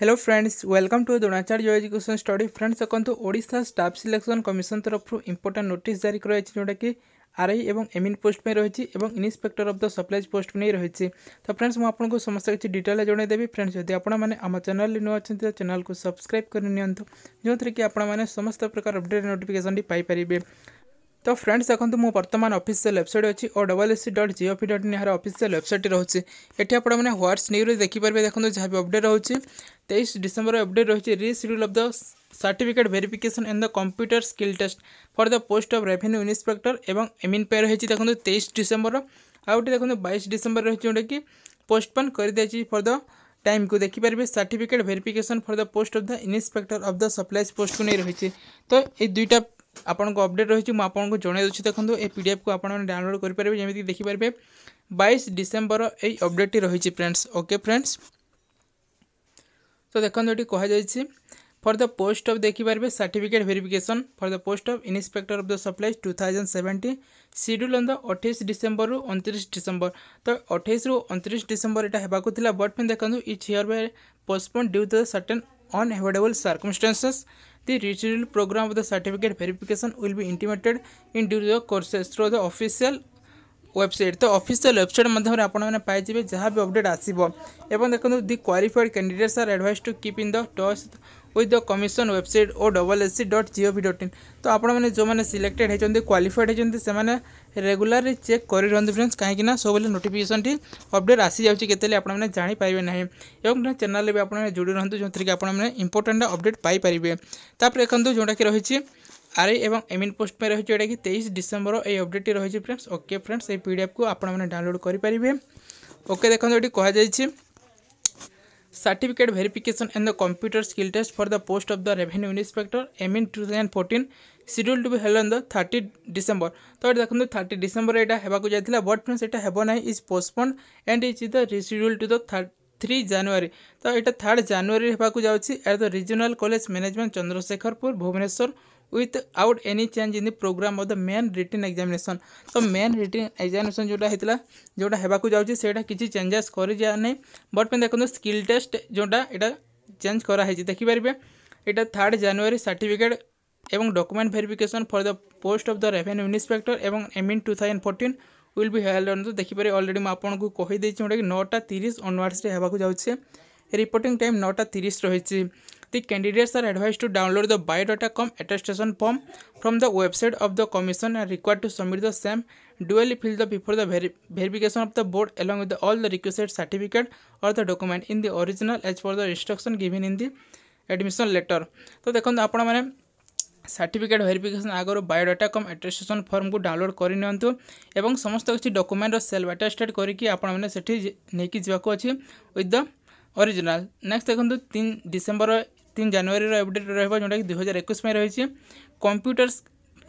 Hello friends welcome to Dronacharya education study friends देखो ओडा staff selection commission तरफ important note जारी जोटा कि आरआई एम इन पोस्ट में रही है inspector of the supplies post नहीं रही तो फ्रेंड्स मुझे समस्त किसी डिटेल जनईदेवी फ्रेंड्स जब आपने चेल नुआ अच्छा चैनल को सब्सक्राइब कर जो थी कि आपने समस्त प्रकार अपडेट नोटिफिकेसन पाई पारे তো ফ্রেন্ডস দেখুন মু বর্তমান অফিসিয়াল ওয়েবসাইট অছি O double S C dot G O V dot in এর অফিসিয়াল ওয়েবসাইট রয়েছে এটি আপনার মানে হোয়াটস নিউজে দেখিপারে দেখুন যা অপডেট রয়েছে তেইশ ডিসেম্বর অপডেট রয়েছে reschedule of the certificate verification and the computer skill test for the post of revenue inspector এবং এমিন পেয়ার হয়েছে দেখুন তেইশ ডিসেম্বর আউ গোটে দেখুন বাইশ ডিসেম্বর রয়েছে যেটা পোস্টপোন করে দিয়েছি ফর দ टाइम को देखिपारे certificate verification for the post of the inspector of the supplies post को नहीं रही तो ये दुईटा ଆପଣଙ୍କ ଅପଡ଼େଟ୍ ରହିଛି ମୁଁ ଆପଣଙ୍କୁ ଜଣାଇ ଦେଉଛି ଦେଖନ୍ତୁ ଏ ପି ଡି ଏଫ୍କୁ ଆପଣମାନେ ଡାଉନଲୋଡ଼୍ କରିପାରିବେ ଯେମିତିକି ଦେଖିପାରିବେ ବାଇଶ ଡିସେମ୍ବର ଏଇ ଅପଡ଼େଟ୍ଟି ରହିଛି ଫ୍ରେଣ୍ଡସ୍ ଓକେ ଫ୍ରେଣ୍ଡସ୍ ତ ଦେଖନ୍ତୁ ଏଠି କୁହାଯାଇଛି ଫର୍ ଦ ପୋଷ୍ଟ ଅଫ୍ ଦେଖିପାରିବେ certificate verification for the post of inspector of the supplies two thousand seventy schedule on the ଅଠେଇଶ ଡିସେମ୍ବରରୁ ଅଣତିରିଶ ଡିସେମ୍ବର ତ ଅଠେଇଶରୁ ଅଣତିରିଶ ଡିସେମ୍ବର ଏଇଟା ହେବାକୁ ଥିଲା ବଟ୍ ପାଇଁ ଦେଖନ୍ତୁ is hereby postpone due to the certain unavoidable circumstances The retrieval program of the certificate verification will be intimated in during the courses through the official website ତ official website ମାଧ୍ୟମରେ ଆପଣମାନେ ପାଇଯିବେ ଯାହା ବି update ଆସିବ ଏବଂ ଦେଖନ୍ତୁ the qualified candidates are advised to keep in the touch the O C dot G O commission dot in ତ ଆପଣମାନେ ଯେଉଁମାନେ ସିଲେକ୍ଟେଡ୍ ହେଇଛନ୍ତି କ୍ୱାଲିଫାଏଡ୍ ହେଇଛନ୍ତି ସେମାନେ ରେଗୁଲାରଲି ଚେକ୍ କରି ରହନ୍ତୁ ଫ୍ରେଣ୍ଡସ୍ କାହିଁକିନା ସବୁବେଳେ ନୋଟିଫିକେସନ୍ଟି ଅପଡ଼େଟ୍ ଆସିଯାଉଛି କେତେବେଳେ ଆପଣମାନେ ଜାଣିପାରିବେ ନାହିଁ ଏବଂ ଚ୍ୟାନେଲ୍ରେ ବି ଆପଣମାନେ ଯୋଡ଼ି ରହନ୍ତୁ ଯେଉଁଥିରେକି ଆପଣମାନେ ଇମ୍ପୋର୍ଟାଣ୍ଟ ଅପଡ଼େଟ୍ ପାଇପାରିବେ ତାପରେ ଦେଖନ୍ତୁ ଯେଉଁଟାକି ରହିଛି আরআই এবং এমএন পোস্ট পাই রয়েছে এটা কি তেইশ ডিসেম্বর এই অপডেটটি রয়েছে ফ্রেন্ডস ওকে ফ্রেন্ডস এই পিডিএফ কু আপনার ডাউনলোড করে পারবে ওকে দেখুন এটি কুহযাই certificate verification and the computer skill test for the post of the revenue inspector এম ইন two thousand fourteen schedule to be held on the thirty December তো এটা দেখুন থার্টি ডিসেম্বর এটা হওয়া যাই বট ফ্রেন্ডস এটা হব না is postponed and is the reschedule to the third three January তো এটা থার্ড জানুয়ারি হওয়া যাচ্ছে at the regional college management Chandrasekharpur Bhubaneswar without any change in the program of the main written examination so main written examination जोटा होता जोटा होगा जाऊँगी से किसी चेंजेस कर बट मैं देखो स्किल टेस्ट जोटा यहाँ चेंज कराई देखिपारे এটা থার্ড জানুয়ারি সার্টিফিকেট এবং document verification for the post of the revenue inspector এবং এমিন two thousand fourteen will be held on দেখিপারে অলরেডি মু আপনার কহিদেছি যেটা কি নটা তিরিশ অনওয়ার্ডসে হওয়া যাচ্ছে রিপোর্টিং টাইম নটা তিরিশ রয়েছে The candidates are advised to download the bio.com attestation form from the website of the commission and required to submit the same duly filled up before the ver verification of the board along with the, all the requisite certificate or the document in the original as per the instruction given in the admission letter. So the দেখুন আপনার certificate verification আগর biodata cum attestation ফর্মকে download করে নিউ এবং সমস্ত কিছু ডকুমেন্টর self আটেস্টেড করি আপনার সেটি নিয়ে যাওয়া অছি উইথ দ অরিজিনাল নেক্সট দেখুন তিন ডিসেম্বর তিন জানুয়ারির ଅପଡ଼େଟ୍ ରହିବ ଯେଉଁଟାକି ଦୁଇ ହଜାର ଏକୋଇଶ ପାଇଁ ରହିଛି computer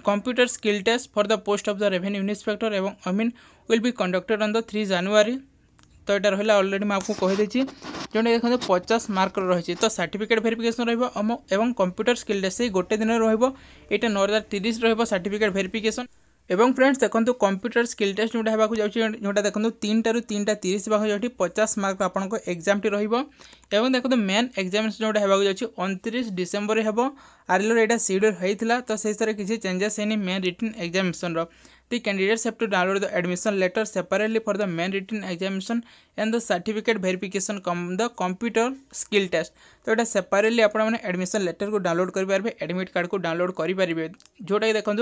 computer skill test for the post of the revenue inspector এবং অমিন will be conducted on the three January তো এটা রহলা অলরেডি মু আপনার কেদেছি যেটা দেখুন পচাশ মার্কর রয়েছে তো সার্টিফিকেট ভেরিফিকেসন রহব এবং কম্পিউটার স্কিল টেস্ট সেই গোটে দিন রহব এটা নয় হাজার তিরিশ রহব সার্টিফিকেট ভেরিফিকেসন এবং ফ্রেন্ডস দেখুন কম্পুটর স্কিল টেস্ট যেটা হওয়া যাচ্ছে যেটা দেখুন তিনটার তিনটা তিরিশ পাখ যেটি পচাশ মার্ক আপনার এক্সামটি রহব এবং দেখুন মেন এক্সামিনেসন যেটা হওয়া যাচ্ছে অনতিরিশ ডিসেম্বরে হব আর্লির এটা সিড্যুল হয়েছিল তো সেই সাথে কিছু চেঞ্জেস হয়নি মেন রিটিন এক্সামিনেসনর The candidates have to download the admission letter separately for the main written examination and the certificate verification cum the computer skill test तो यहाँ सेपरेटली आपने एडमिशन लेटर को डाउनलोड करेंगे एडमिट कार्ड को download करेंगे जोटा कि देखो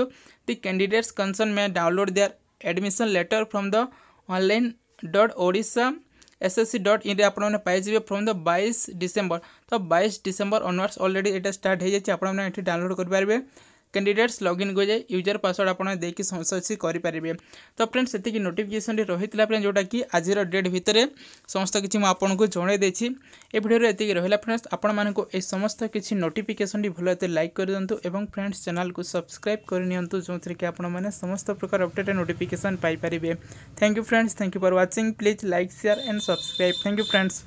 the candidates concern may download their admission letter from the online dot Odisha S S C dot in आपने फ्रम द बैस डिसेम्बर तो बैस डिसेम्बर अनवर्स अलरेडी यहाँ स्टार्ट हो आप डाउनलोड करेंगे କ୍ୟାଣ୍ଡିଡେଟ୍ସ ଲଗ୍ଇନ୍ କରିଯାଏ ୟୁଜର୍ ପାସୱାର୍ଡ଼ ଆପଣ ଦେଇକି ସମସ୍ତେ କରିପାରିବେ ତ ଫ୍ରେଣ୍ଡ ସେତିକି ନୋଟିଫିକେସନ୍ରେ ରହିଥିଲା ଫ୍ରେଣ୍ଡ ଯେଉଁଟାକି ଆଜିର ଡେଟ୍ ଭିତରେ ସମସ୍ତ କିଛି ମୁଁ ଆପଣଙ୍କୁ ଜଣାଇ ଦେଇଛି ଏ ଭିଡ଼ିଓରେ ଏତିକି ରହିଲା ଫ୍ରେଣ୍ଡସ୍ ଆପଣମାନଙ୍କୁ ଏ ସମସ୍ତ କିଛି ନୋଟିଫିକେସନ୍ଟି ଭଲ ଏତେ ଲାଇକ୍ କରିଦିଅନ୍ତୁ ଏବଂ ଫ୍ରେଣ୍ଡସ୍ ଚ୍ୟାନେଲ୍କୁ ସବସ୍କ୍ରାଇବ୍ କରିନିଅନ୍ତୁ ଯେଉଁଥିରେ କି ଆପଣମାନେ ସମସ୍ତ ପ୍ରକାର ଅପଡ଼େଟ୍ ନୋଟିଫିକେସନ୍ ପାଇପାରିବେ thank you friends thank you for watching please like share and subscribe thank you friends